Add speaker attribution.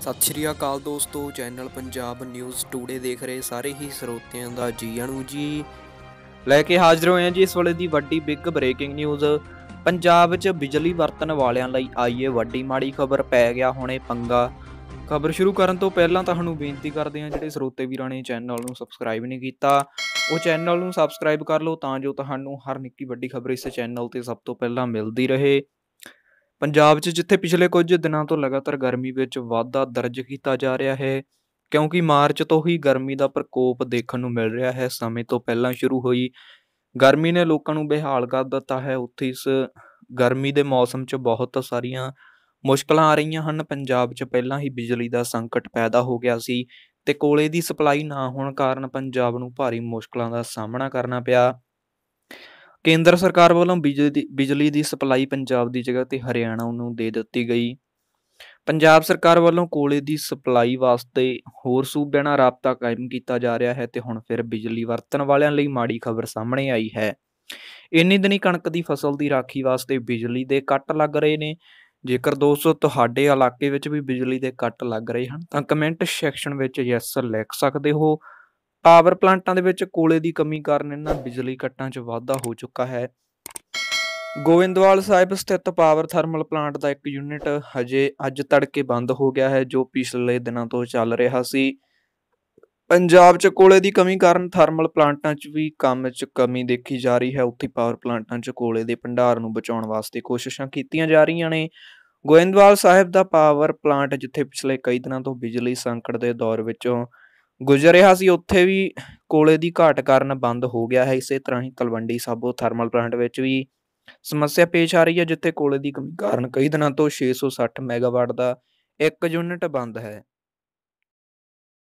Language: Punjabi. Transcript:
Speaker 1: ਸਤਿ ਸ਼੍ਰੀ ਅਕਾਲ ਦੋਸਤੋ ਚੈਨਲ ਪੰਜਾਬ ਨਿਊਜ਼ ਟੂਡੇ ਦੇਖ ਰਹੇ ਸਾਰੇ ਹੀ ਸਰੋਤਿਆਂ ਦਾ ਜੀ ਆਣੂ ਜੀ ਲੈ ਕੇ ਹਾਜ਼ਰ ਹੋਏ ਹਾਂ ਜੀ ਇਸ ਵੇਲੇ ਦੀ ਵੱਡੀ ਬਿਗ ਬ੍ਰੇਕਿੰਗ ਨਿਊਜ਼ ਪੰਜਾਬ 'ਚ ਬਿਜਲੀ ਵਰਤਣ ਵਾਲਿਆਂ ਲਈ ਆਈ ਏ ਵੱਡੀ ਮਾੜੀ ਖਬਰ ਪੈ ਗਿਆ ਹੁਣੇ ਪੰਗਾ ਖਬਰ ਸ਼ੁਰੂ ਕਰਨ ਤੋਂ ਪਹਿਲਾਂ ਤੁਹਾਨੂੰ ਬੇਨਤੀ ਕਰਦੇ ਹਾਂ ਜਿਹੜੇ ਸਰੋਤੇ ਵੀਰਾਂ ਨੇ ਚੈਨਲ ਨੂੰ ਸਬਸਕ੍ਰਾਈਬ ਨਹੀਂ ਕੀਤਾ ਉਹ ਚੈਨਲ ਨੂੰ ਸਬਸਕ੍ਰਾਈਬ ਕਰ ਲਓ ਤਾਂ ਜੋ ਤੁਹਾਨੂੰ ਹਰ ਨਿੱਕੀ ਵੱਡੀ ਖਬਰ ਇਸ ਚੈਨਲ ਤੇ ਸਭ ਤੋਂ ਪਹਿਲਾਂ ਮਿਲਦੀ ਰਹੇ ਪੰਜਾਬ 'ਚ ਜਿੱਥੇ ਪਿਛਲੇ ਕੁਝ ਦਿਨਾਂ ਤੋਂ ਲਗਾਤਾਰ ਗਰਮੀ ਵਿੱਚ ਵਾਧਾ ਦਰਜ ਕੀਤਾ ਜਾ ਰਿਹਾ ਹੈ ਕਿਉਂਕਿ ਮਾਰਚ ਤੋਂ ਹੀ ਗਰਮੀ ਦਾ ਪ੍ਰਕੋਪ ਦੇਖਣ ਨੂੰ ਮਿਲ ਰਿਹਾ ਹੈ ਸਮੇਂ ਤੋਂ ਪਹਿਲਾਂ ਸ਼ੁਰੂ ਹੋਈ ਗਰਮੀ ਨੇ ਲੋਕਾਂ ਨੂੰ ਬੇਹਾਲ ਕਰ ਦਿੱਤਾ ਹੈ ਉੱਥੇ ਇਸ ਗਰਮੀ ਦੇ ਮੌਸਮ 'ਚ ਬਹੁਤ ਸਾਰੀਆਂ ਮੁਸ਼ਕਲਾਂ ਆ ਰਹੀਆਂ ਹਨ ਪੰਜਾਬ 'ਚ ਪਹਿਲਾਂ ਹੀ ਬਿਜਲੀ ਦਾ ਸੰਕਟ ਪੈਦਾ ਹੋ ਗਿਆ ਸੀ ਤੇ ਕੋਲੇ ਦੀ ਸਪਲਾਈ ਨਾ ਹੋਣ ਕਾਰਨ ਪੰਜਾਬ ਨੂੰ ਭਾਰੀ ਮੁਸ਼ਕਲਾਂ ਦਾ ਸਾਹਮਣਾ ਕਰਨਾ ਪਿਆ ਕੇਂਦਰ ਸਰਕਾਰ ਵੱਲੋਂ ਬਿਜਲੀ ਦੀ ਸਪਲਾਈ ਪੰਜਾਬ ਦੀ ਜਗ੍ਹਾ ਤੇ ਹਰਿਆਣਾ ਨੂੰ ਦੇ ਦਿੱਤੀ ਗਈ ਪੰਜਾਬ ਸਰਕਾਰ ਵੱਲੋਂ ਕੋਲੇ ਦੀ ਸਪਲਾਈ ਵਾਸਤੇ ਹੋਰ ਸੂਬਿਆਂ ਨਾਲ ਰਾਬਤਾ ਕਾਇਮ ਕੀਤਾ ਜਾ ਰਿਹਾ ਹੈ ਤੇ ਹੁਣ ਫਿਰ ਬਿਜਲੀ ਵਰਤਣ ਵਾਲਿਆਂ ਲਈ ਮਾੜੀ ਖਬਰ ਸਾਹਮਣੇ ਆਈ ਹੈ ਇੰਨੀ ਦਿਨੀ ਕਣਕ ਦੀ ਫਸਲ ਦੀ ਰਾਖੀ ਵਾਸਤੇ ਬਿਜਲੀ ਦੇ ਕੱਟ ਲੱਗ ਰਹੇ ਨੇ ਜੇਕਰ ਦੋਸਤੋ ਤੁਹਾਡੇ ਇਲਾਕੇ ਵਿੱਚ ਵੀ ਬਿਜਲੀ ਦੇ ਕੱਟ ਲੱਗ ਰਹੇ ਹਨ ਤਾਂ ਕਮੈਂਟ ਸੈਕਸ਼ਨ ਵਿੱਚ ਯੈਸ ਲਿਖ ਸਕਦੇ ਹੋ ਪਾਵਰ ਪਲਾਂਟਾਂ ਦੇ ਵਿੱਚ ਕੋਲੇ ਦੀ ਕਮੀ ਕਾਰਨ ਇਹਨਾਂ ਬਿਜਲੀ ਕੱਟਾਂ 'ਚ ਵਾਧਾ ਹੋ ਚੁੱਕਾ ਹੈ ਗੋਵਿੰਦਵਾਲ ਸਾਹਿਬ ਸਥਿਤ ਪਾਵਰ ਥਰਮਲ ਪਲਾਂਟ ਦਾ ਇੱਕ ਯੂਨਿਟ ਹਜੇ ਅੱਜ ਤੜਕੇ ਬੰਦ ਹੋ ਗਿਆ ਹੈ ਜੋ ਪਿਛਲੇ ਦਿਨਾਂ ਤੋਂ ਚੱਲ ਰਿਹਾ ਸੀ ਪੰਜਾਬ 'ਚ ਕੋਲੇ ਦੀ ਕਮੀ ਕਾਰਨ ਥਰਮਲ ਪਲਾਂਟਾਂ 'ਚ ਵੀ ਕੰਮ 'ਚ ਕਮੀ ਦੇਖੀ ਜਾ ਰਹੀ ਹੈ ਉੱਥੇ ਪਾਵਰ ਪਲਾਂਟਾਂ 'ਚ ਕੋਲੇ ਦੇ ਭੰਡਾਰ ਨੂੰ ਬਚਾਉਣ ਵਾਸਤੇ ਕੋਸ਼ਿਸ਼ਾਂ ਕੀਤੀਆਂ ਜਾ ਰਹੀਆਂ ਨੇ ਗੋਵਿੰਦਵਾਲ ਸਾਹਿਬ ਦਾ ਪਾਵਰ ਪਲਾਂਟ ਜਿੱਥੇ ਪਿਛਲੇ ਕਈ ਦਿਨਾਂ ਤੋਂ ਬਿਜਲੀ ਸੰਕਟ ਦੇ ਦੌਰ ਵਿੱਚੋਂ ਗੁਜ਼ਰ ਰਿਹਾ ਸੀ ਉੱਥੇ ਵੀ ਕੋਲੇ ਦੀ ਘਾਟ ਕਾਰਨ ਬੰਦ ਹੋ ਗਿਆ ਹੈ ਇਸੇ ਤਰ੍ਹਾਂ ਹੀ ਤਲਵੰਡੀ ਸਾਬੋ ਥਰਮਲ ਪਲਾਂਟ ਵਿੱਚ ਵੀ ਸਮੱਸਿਆ ਪੇਸ਼ ਆ ਰਹੀ ਹੈ ਜਿੱਥੇ ਕੋਲੇ ਦੀ ਕਮੀ ਕਾਰਨ ਕਈ ਦਿਨਾਂ ਤੋਂ 660 ਮੈਗਾਵਾਟ ਦਾ ਇੱਕ ਯੂਨਿਟ ਬੰਦ ਹੈ